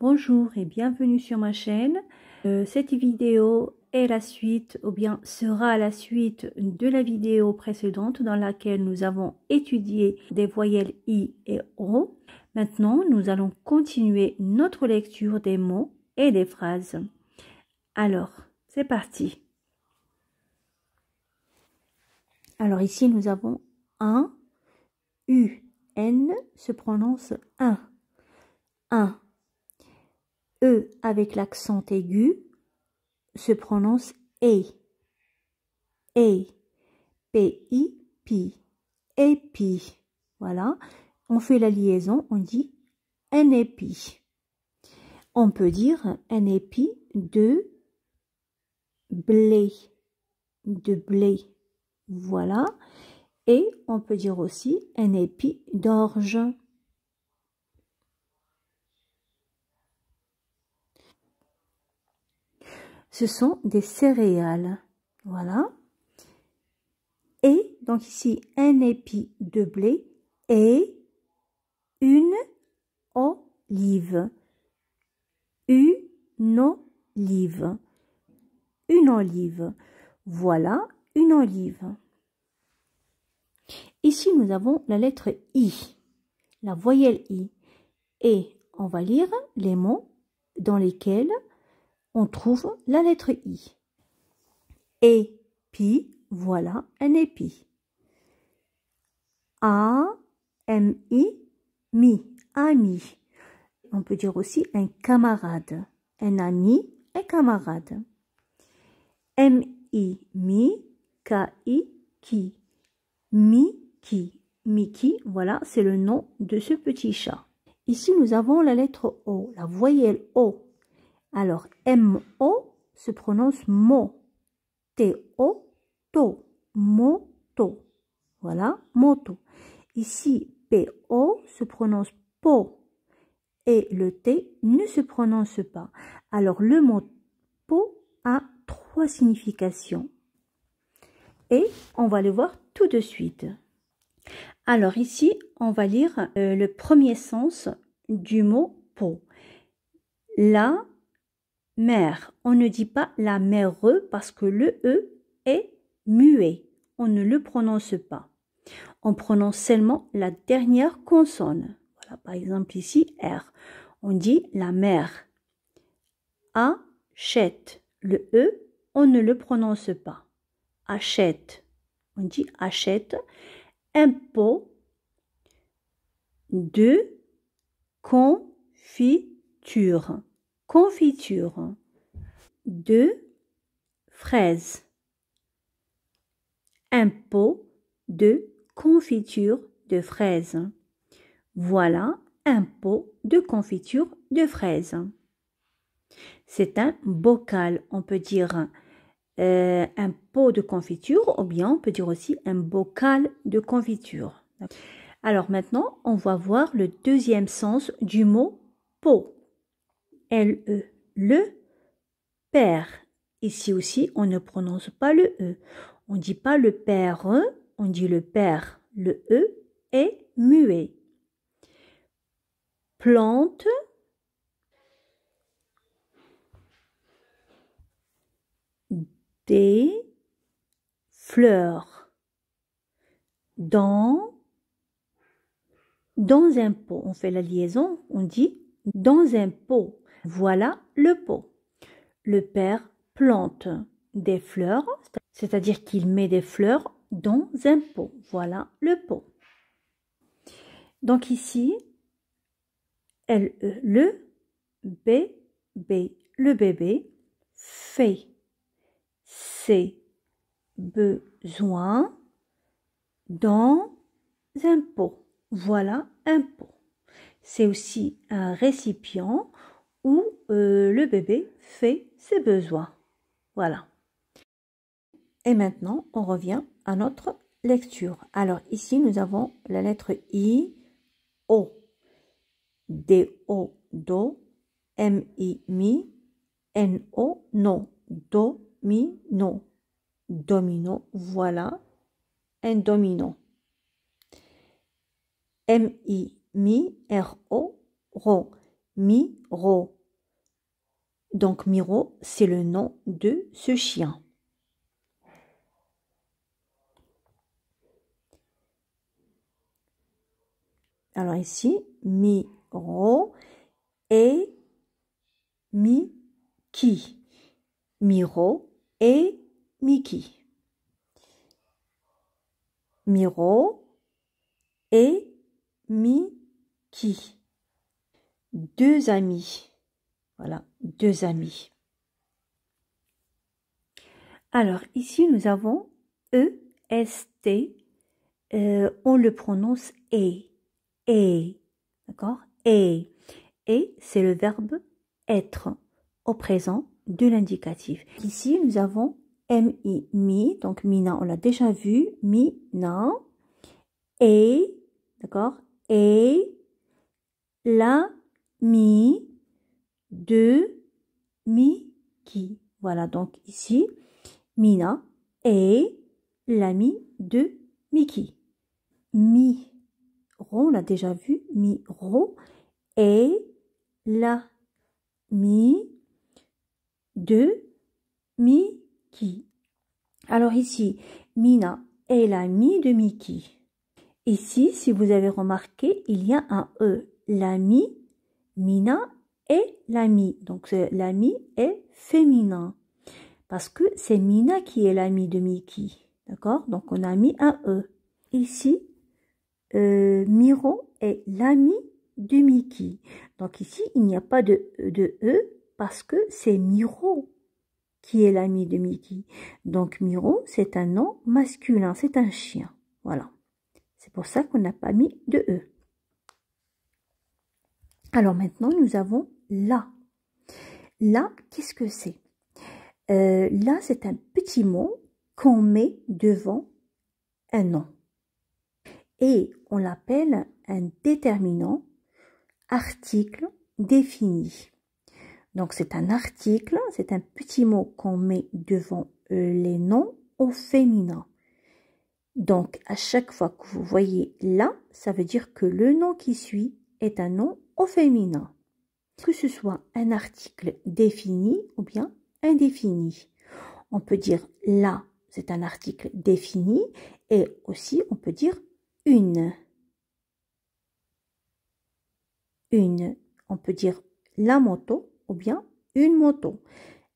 Bonjour et bienvenue sur ma chaîne. Euh, cette vidéo est la suite ou bien sera la suite de la vidéo précédente dans laquelle nous avons étudié des voyelles I et O. Maintenant, nous allons continuer notre lecture des mots et des phrases. Alors, c'est parti. Alors ici, nous avons un. U, N se prononce un. Un. E avec l'accent aigu se prononce E. E. P-I, pi. Épi. E, voilà. On fait la liaison, on dit un épi. On peut dire un épi de blé. De blé. Voilà. Et on peut dire aussi un épi d'orge. ce sont des céréales. Voilà. Et, donc ici, un épi de blé et une olive. Une olive. Une olive. Voilà, une olive. Ici, nous avons la lettre I, la voyelle I. Et on va lire les mots dans lesquels on trouve la lettre I. et pi voilà un épi. A, M, I, mi, ami. On peut dire aussi un camarade. Un ami, un camarade. M, I, mi, K, I, ki. Mi, Miki, voilà, c'est le nom de ce petit chat. Ici, nous avons la lettre O, la voyelle O alors, M-O se prononce mo. T-O, to. Moto. Voilà, moto. Ici, P-O se prononce po. Et le T ne se prononce pas. Alors, le mot po a trois significations. Et on va le voir tout de suite. Alors ici, on va lire euh, le premier sens du mot po. Là, mère. On ne dit pas la mère parce que le e est muet. On ne le prononce pas. On prononce seulement la dernière consonne. Voilà, par exemple ici r. On dit la mère. Achète. Le e, on ne le prononce pas. Achète. On dit achète. Impôt. De confiture. Confiture. de Fraises. Un pot de confiture de fraises. Voilà un pot de confiture de fraises. C'est un bocal, on peut dire euh, un pot de confiture ou bien on peut dire aussi un bocal de confiture. Alors maintenant, on va voir le deuxième sens du mot pot. L-E, le père. Ici aussi, on ne prononce pas le E. On ne dit pas le père, on dit le père. Le E est muet. Plante. Des fleurs. Dans. Dans un pot. On fait la liaison. On dit dans un pot. Voilà le pot. Le père plante des fleurs, c'est-à-dire qu'il met des fleurs dans un pot. Voilà le pot. Donc ici, euh, le B le bébé fait ses besoins dans un pot. Voilà un pot. C'est aussi un récipient où euh, le bébé fait ses besoins. Voilà. Et maintenant, on revient à notre lecture. Alors ici, nous avons la lettre I, O, D, O, Do, M, I, Mi, N, O, No, Do, Mi, No, Domino, voilà, un domino. M, I, Mi, R, O, Ro, Miro. Donc Miro, c'est le nom de ce chien. Alors ici, Miro et Miki. Miro et Miki. Miro et Miki deux amis. Voilà, deux amis. Alors ici nous avons E, S, T. Euh, on le prononce E. E. D'accord E. Et c'est le verbe être au présent de l'indicatif. Ici nous avons M-I. mi, donc mina, on l'a déjà vu, mina, E. d'accord, E. la, mi, de, mi, qui. Voilà, donc ici, Mina est l'ami de Mickey. Mi, ro, on l'a déjà vu, mi, ro, est la mi de Mickey. Alors ici, Mina est l'ami de Mickey. Ici, si vous avez remarqué, il y a un E, l'ami Mina est l'ami. Donc l'ami est féminin. Parce que c'est Mina qui est l'ami de Mickey. D'accord Donc on a mis un E. Ici, euh, Miro est l'ami de Mickey. Donc ici, il n'y a pas de, de E parce que c'est Miro qui est l'ami de Mickey. Donc Miro, c'est un nom masculin, c'est un chien. Voilà. C'est pour ça qu'on n'a pas mis de E. Alors maintenant, nous avons là ».« Là qu'est-ce que c'est Là », euh, c'est un petit mot qu'on met devant un nom. Et on l'appelle un déterminant article défini. Donc c'est un article, c'est un petit mot qu'on met devant euh, les noms au féminin. Donc à chaque fois que vous voyez là, ça veut dire que le nom qui suit est un nom au féminin, que ce soit un article défini ou bien indéfini. On peut dire la, c'est un article défini, et aussi on peut dire une. Une, on peut dire la moto ou bien une moto.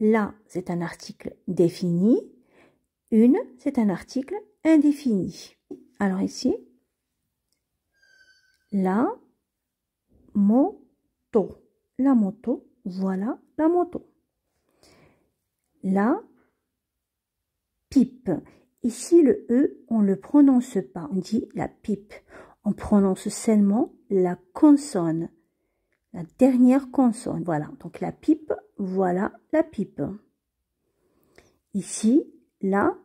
La, c'est un article défini. Une, c'est un article indéfini. Alors ici, la, moto. La moto, voilà la moto. La pipe. Ici, le E, on ne le prononce pas, on dit la pipe. On prononce seulement la consonne. La dernière consonne, voilà. Donc la pipe, voilà la pipe. Ici, la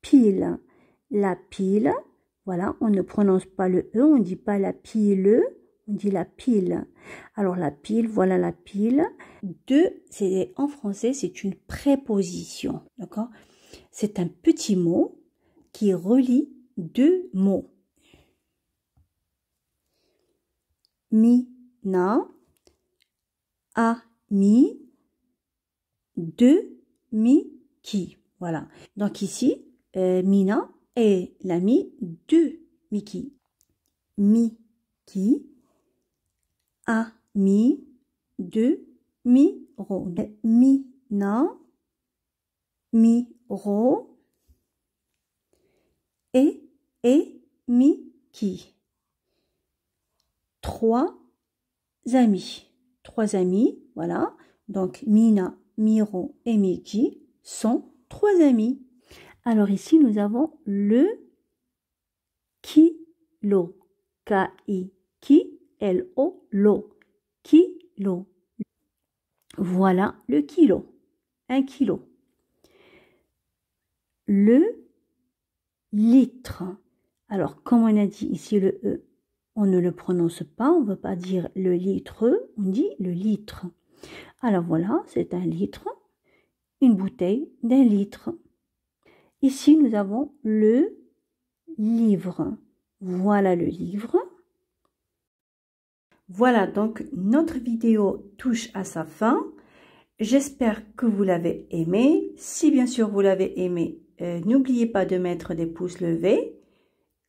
pile. La pile, voilà, on ne prononce pas le E, on ne dit pas la pile, on dit la pile. Alors la pile, voilà la pile. De, c'est en français, c'est une préposition, d'accord C'est un petit mot qui relie deux mots. Mi, na, a, mi, de, mi, qui. Voilà. Donc ici, Mina Mina est l'ami de mi Mickey Ami mi, deux mi ro, euh, mi na, mi ro, et et mi ki Trois amis, trois amis, voilà. Donc Mina, Miro et mi-ki sont trois amis. Alors ici nous avons le kilo, k i ki L-O, l o kilo. Voilà le kilo, un kilo. Le litre. Alors, comme on a dit ici le E, on ne le prononce pas, on ne veut pas dire le litre, on dit le litre. Alors voilà, c'est un litre, une bouteille d'un litre. Ici, nous avons le livre. Voilà le livre. Voilà, donc notre vidéo touche à sa fin. J'espère que vous l'avez aimé. Si bien sûr vous l'avez aimé, euh, n'oubliez pas de mettre des pouces levés.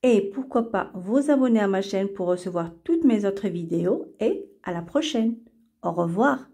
Et pourquoi pas vous abonner à ma chaîne pour recevoir toutes mes autres vidéos. Et à la prochaine. Au revoir.